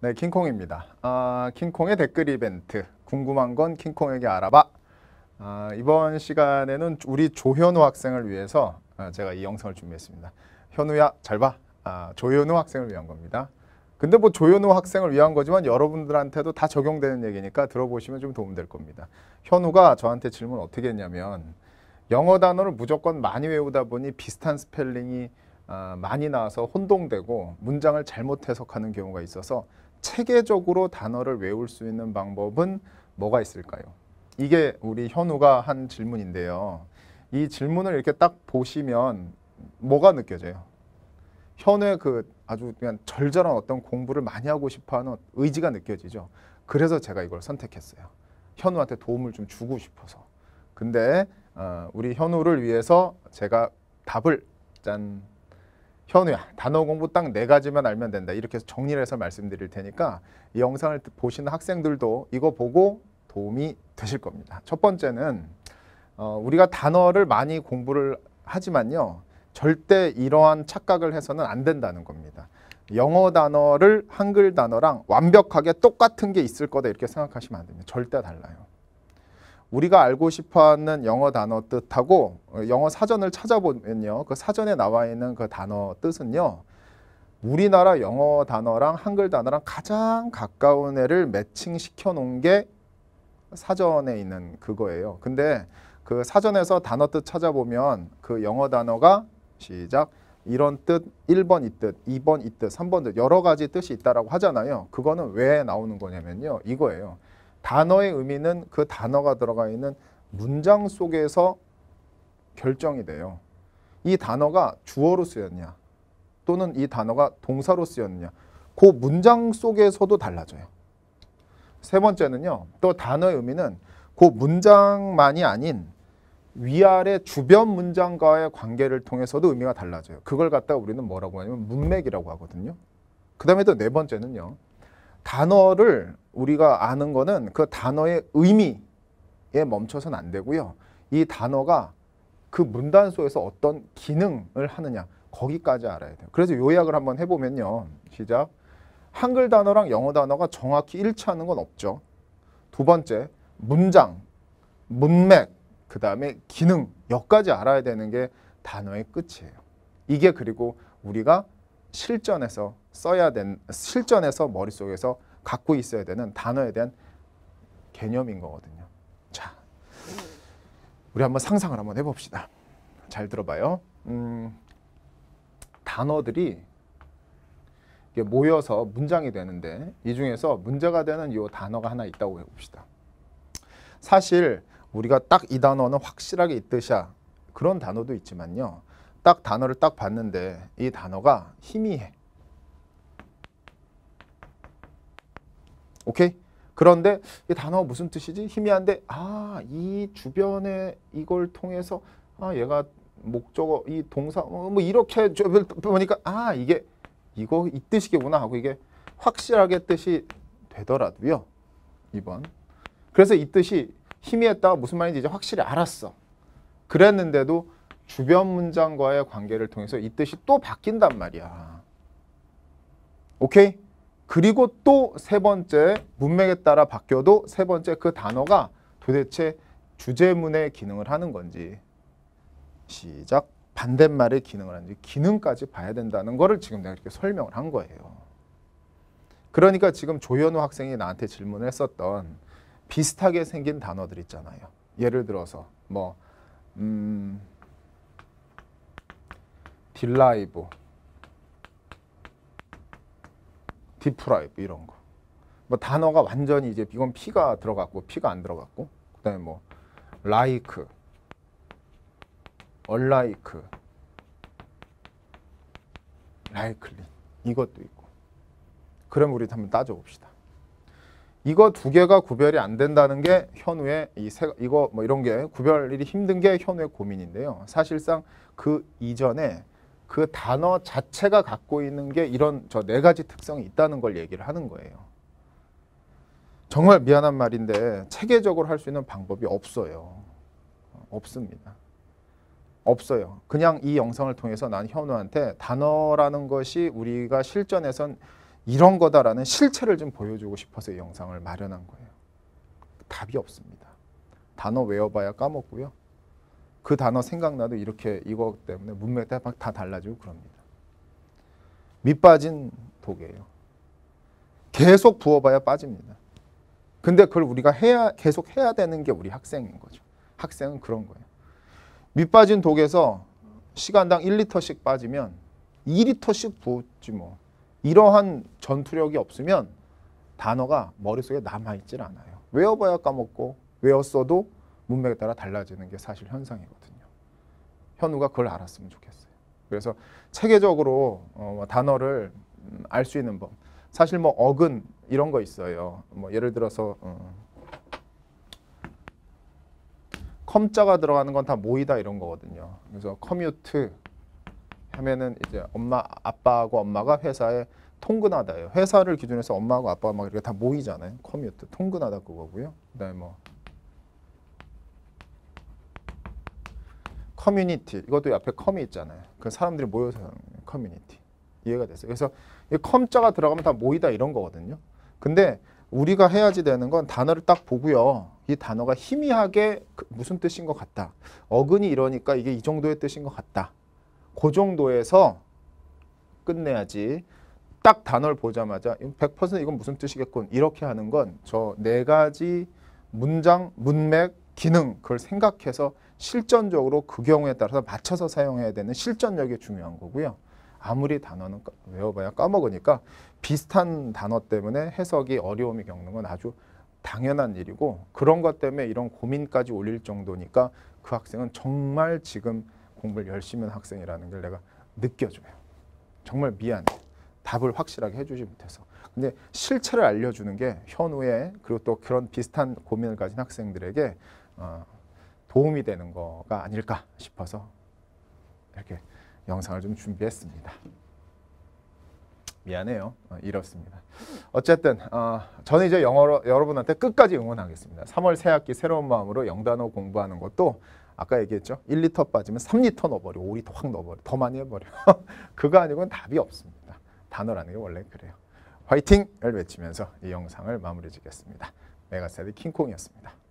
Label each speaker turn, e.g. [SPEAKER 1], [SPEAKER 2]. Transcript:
[SPEAKER 1] 네, 킹콩입니다. 아, 킹콩의 댓글 이벤트 궁금한 건 킹콩에게 알아봐. 아, 이번 시간에는 우리 조현우 학생을 위해서 아, 제가 이 영상을 준비했습니다. 현우야 잘 봐. 아, 조현우 학생을 위한 겁니다. 근데 뭐 조현우 학생을 위한 거지만 여러분들한테도 다 적용되는 얘기니까 들어보시면 좀 도움될 겁니다. 현우가 저한테 질문 어떻게 했냐면 영어 단어를 무조건 많이 외우다 보니 비슷한 스펠링이 아, 많이 나와서 혼동되고 문장을 잘못 해석하는 경우가 있어서 체계적으로 단어를 외울 수 있는 방법은 뭐가 있을까요? 이게 우리 현우가 한 질문인데요. 이 질문을 이렇게 딱 보시면 뭐가 느껴져요? 현우의 그 아주 그냥 절절한 어떤 공부를 많이 하고 싶어하는 의지가 느껴지죠. 그래서 제가 이걸 선택했어요. 현우한테 도움을 좀 주고 싶어서. 근데 어, 우리 현우를 위해서 제가 답을 짠 현우야 단어 공부 딱 네 가지만 알면 된다 이렇게 해서 정리를 해서 말씀드릴 테니까 이 영상을 보시는 학생들도 이거 보고 도움이 되실 겁니다. 첫 번째는 어, 우리가 단어를 많이 공부를 하지만요 절대 이러한 착각을 해서는 안 된다는 겁니다. 영어 단어를 한글 단어랑 완벽하게 똑같은 게 있을 거다 이렇게 생각하시면 안 됩니다. 절대 달라요. 우리가 알고 싶어하는 영어 단어 뜻하고 어, 영어 사전을 찾아보면요. 그 사전에 나와 있는 그 단어 뜻은요. 우리나라 영어 단어랑 한글 단어랑 가장 가까운 애를 매칭시켜 놓은 게 사전에 있는 그거예요. 근데 그 사전에서 단어 뜻 찾아보면 그 영어 단어가 시작 이런 뜻, 1번 이 뜻, 2번 이 뜻, 3번 뜻 여러 가지 뜻이 있다라고 하잖아요. 그거는 왜 나오는 거냐면요. 이거예요. 단어의 의미는 그 단어가 들어가 있는 문장 속에서 결정이 돼요. 이 단어가 주어로 쓰였냐 또는 이 단어가 동사로 쓰였냐 그 문장 속에서도 달라져요. 세 번째는요. 또 단어의 의미는 그 문장만이 아닌 위아래 주변 문장과의 관계를 통해서도 의미가 달라져요. 그걸 갖다가 우리는 뭐라고 하냐면 문맥이라고 하거든요. 그 다음에 또 네 번째는요. 단어를 우리가 아는 거는 그 단어의 의미에 멈춰선 안 되고요. 이 단어가 그 문단 속에서 어떤 기능을 하느냐 거기까지 알아야 돼요. 그래서 요약을 한번 해보면요. 시작. 한글 단어랑 영어 단어가 정확히 일치하는 건 없죠. 두 번째, 문장, 문맥, 그 다음에 기능, 여기까지 알아야 되는 게 단어의 끝이에요. 이게 그리고 우리가 실전에서 써야 된 실전에서 머릿속에서 갖고 있어야 되는 단어에 대한 개념인 거거든요. 자, 우리 한번 상상을 한번 해봅시다. 잘 들어봐요. 음, 단어들이 모여서 문장이 되는데 이 중에서 문제가 되는 이 단어가 하나 있다고 해봅시다. 사실 우리가 딱 이 단어는 확실하게 있듯이야 그런 단어도 있지만요. 딱 단어를 딱 봤는데 이 단어가 희미해. 오케이? 그런데 이단어 무슨 뜻이지? 희미한데 아, 이 주변에 이걸 통해서 아, 얘가 목적어 이 동사 어, 뭐 이렇게 보니까 아, 이게 이거 이 뜻이겠구나 하고 이게 확실하게 뜻이 되더라도요. 2번. 그래서 이 뜻이 희미했다 무슨 말인지 이제 확실히 알았어. 그랬는데도 주변 문장과의 관계를 통해서 이 뜻이 또 바뀐단 말이야. 오케이? 그리고 또 세 번째 문맥에 따라 바뀌어도 세 번째 그 단어가 도대체 주제문의 기능을 하는 건지 시작 반대말의 기능을 하는지 기능까지 봐야 된다는 거를 지금 내가 이렇게 설명을 한 거예요. 그러니까 지금 조현우 학생이 나한테 질문을 했었던 비슷하게 생긴 단어들 있잖아요. 예를 들어서 뭐 음, 딜라이브, 디프라이브 이런 거. 뭐 단어가 완전히 이제 이건 P가 들어갔고 P가 안 들어갔고 그다음에 뭐 like, unlike, likely 이것도 있고. 그럼 우리 한번 따져봅시다. 이거 두 개가 구별이 안 된다는 게 현우의 이 세, 이거 뭐 이런 게 구별이 힘든 게 현우의 고민인데요. 사실상 그 이전에 그 단어 자체가 갖고 있는 게 이런 저 네 가지 특성이 있다는 걸 얘기를 하는 거예요. 정말 미안한 말인데 체계적으로 할 수 있는 방법이 없어요. 없습니다. 없어요. 그냥 이 영상을 통해서 난 현우한테 단어라는 것이 우리가 실전에선 이런 거다라는 실체를 좀 보여주고 싶어서 이 영상을 마련한 거예요. 답이 없습니다. 단어 외워봐야 까먹고요. 그 단어 생각나도 이렇게 이거 때문에 문맥 때막다 달라지고 그럽니다. 밑빠진 독이에요. 계속 부어봐야 빠집니다. 근데 그걸 우리가 해야 계속 해야 되는 게 우리 학생인 거죠. 학생은 그런 거예요. 밑빠진 독에서 시간당 1리터씩 빠지면 2리터씩 부었지 뭐. 이러한 전투력이 없으면 단어가 머릿속에 남아있질 않아요. 외워봐야 까먹고 외웠어도 문맥에 따라 달라지는 게 사실 현상이거든요. 현우가 그걸 알았으면 좋겠어요. 그래서 체계적으로 어, 뭐 단어를 음, 알수 있는 법. 사실 뭐 어근 이런 거 있어요. 뭐 예를 들어서 어, 컴자가 들어가는 건 다 모이다 이런 거거든요. 그래서 커뮤트 하면은 이제 엄마 아빠하고 엄마가 회사에 통근하다예요. 회사를 기준해서 엄마하고 아빠가 막 이렇게 다 모이잖아요. 커뮤트 통근하다 그거고요. 그다음에 뭐 커뮤니티 이것도 옆에 컴이 있잖아요. 그 사람들이 모여서 하는 커뮤니티 이해가 됐어요. 그래서 이 컴자가 들어가면 다 모이다 이런 거거든요. 근데 우리가 해야지 되는 건 단어를 딱 보고요. 이 단어가 희미하게 그 무슨 뜻인 것 같다. 어근이 이러니까 이게 이 정도의 뜻인 것 같다. 그 정도에서 끝내야지. 딱 단어를 보자마자 100% 이건 무슨 뜻이겠군. 이렇게 하는 건 저 네 가지 문장, 문맥, 기능 그걸 생각해서 실전적으로 그 경우에 따라서 맞춰서 사용해야 되는 실전력이 중요한 거고요. 아무리 단어는 외워봐야 까먹으니까 비슷한 단어 때문에 해석이 어려움이 겪는 건 아주 당연한 일이고 그런 것 때문에 이런 고민까지 올릴 정도니까 그 학생은 정말 지금 공부를 열심히 한 학생이라는 걸 내가 느껴줘요. 정말 미안해. 답을 확실하게 해주지 못해서. 근데 실체를 알려주는 게 현우의 그리고 또 그런 비슷한 고민을 가진 학생들에게 어, 도움이 되는 거가 아닐까 싶어서 이렇게 영상을 좀 준비했습니다. 미안해요. 어, 이렇습니다. 어쨌든 어, 저는 이제 영어로 여러분한테 끝까지 응원하겠습니다. 3월 새학기 새로운 마음으로 영단어 공부하는 것도 아까 얘기했죠. 1리터 빠지면 3리터 넣어버려. 5리터 확 넣어버려. 더 많이 해버려. 그거 아니고는 답이 없습니다. 단어라는 게 원래 그래요. 화이팅을 외치면서 이 영상을 마무리 짓겠습니다. 메가세디 킹콩이었습니다.